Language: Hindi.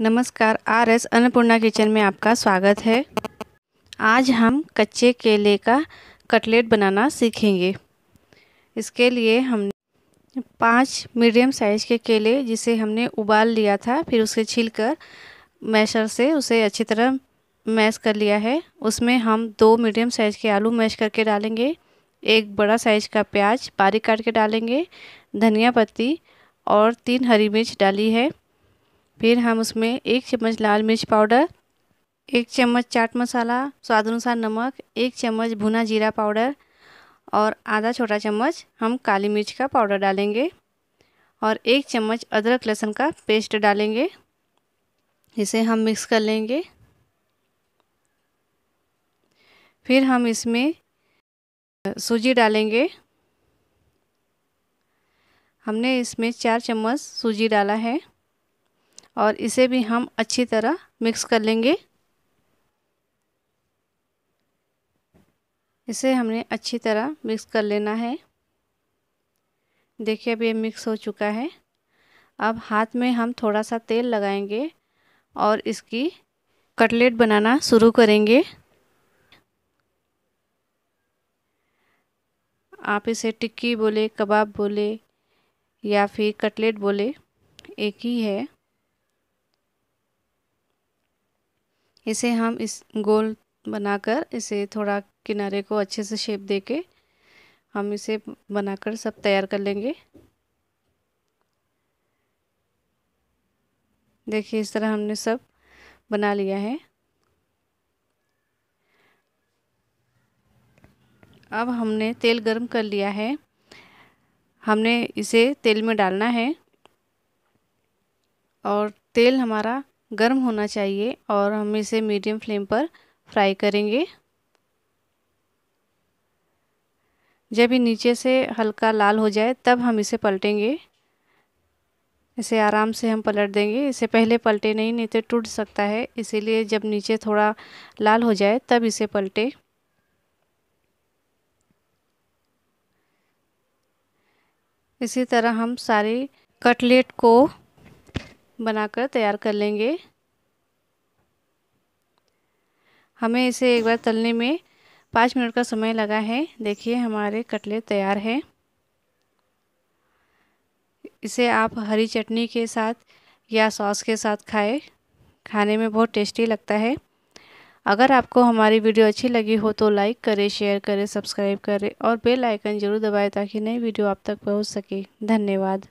नमस्कार आर एस अन्नपूर्णा किचन में आपका स्वागत है आज हम कच्चे केले का कटलेट बनाना सीखेंगे इसके लिए हमने पाँच मीडियम साइज़ के केले जिसे हमने उबाल लिया था फिर उसे छील कर मैशर से उसे अच्छी तरह मैश कर लिया है उसमें हम दो मीडियम साइज़ के आलू मैश करके डालेंगे एक बड़ा साइज़ का प्याज बारीक काट के डालेंगे धनिया पत्ती और तीन हरी मिर्च डाली है फिर हम उसमें एक चम्मच लाल मिर्च पाउडर एक चम्मच चाट मसाला स्वाद अनुसार नमक एक चम्मच भुना जीरा पाउडर और आधा छोटा चम्मच हम काली मिर्च का पाउडर डालेंगे और एक चम्मच अदरक लहसुन का पेस्ट डालेंगे इसे हम मिक्स कर लेंगे फिर हम इसमें सूजी डालेंगे हमने इसमें चार चम्मच सूजी डाला है और इसे भी हम अच्छी तरह मिक्स कर लेंगे इसे हमने अच्छी तरह मिक्स कर लेना है देखिए अब ये मिक्स हो चुका है अब हाथ में हम थोड़ा सा तेल लगाएंगे और इसकी कटलेट बनाना शुरू करेंगे आप इसे टिक्की बोले कबाब बोले या फिर कटलेट बोले एक ही है इसे हम इस गोल बनाकर इसे थोड़ा किनारे को अच्छे से शेप दे के हम इसे बनाकर सब तैयार कर लेंगे देखिए इस तरह हमने सब बना लिया है अब हमने तेल गर्म कर लिया है हमने इसे तेल में डालना है और तेल हमारा गर्म होना चाहिए और हम इसे मीडियम फ्लेम पर फ्राई करेंगे जब ये नीचे से हल्का लाल हो जाए तब हम इसे पलटेंगे इसे आराम से हम पलट देंगे इसे पहले पलटे नहीं नहीं तो टूट सकता है इसीलिए जब नीचे थोड़ा लाल हो जाए तब इसे पलटे इसी तरह हम सारे कटलेट को बनाकर तैयार कर लेंगे हमें इसे एक बार तलने में पाँच मिनट का समय लगा है देखिए हमारे कटलेट तैयार है इसे आप हरी चटनी के साथ या सॉस के साथ खाएं खाने में बहुत टेस्टी लगता है अगर आपको हमारी वीडियो अच्छी लगी हो तो लाइक करें शेयर करें सब्सक्राइब करें और बेल आइकन ज़रूर दबाएं ताकि नई वीडियो आप तक पहुंच सके धन्यवाद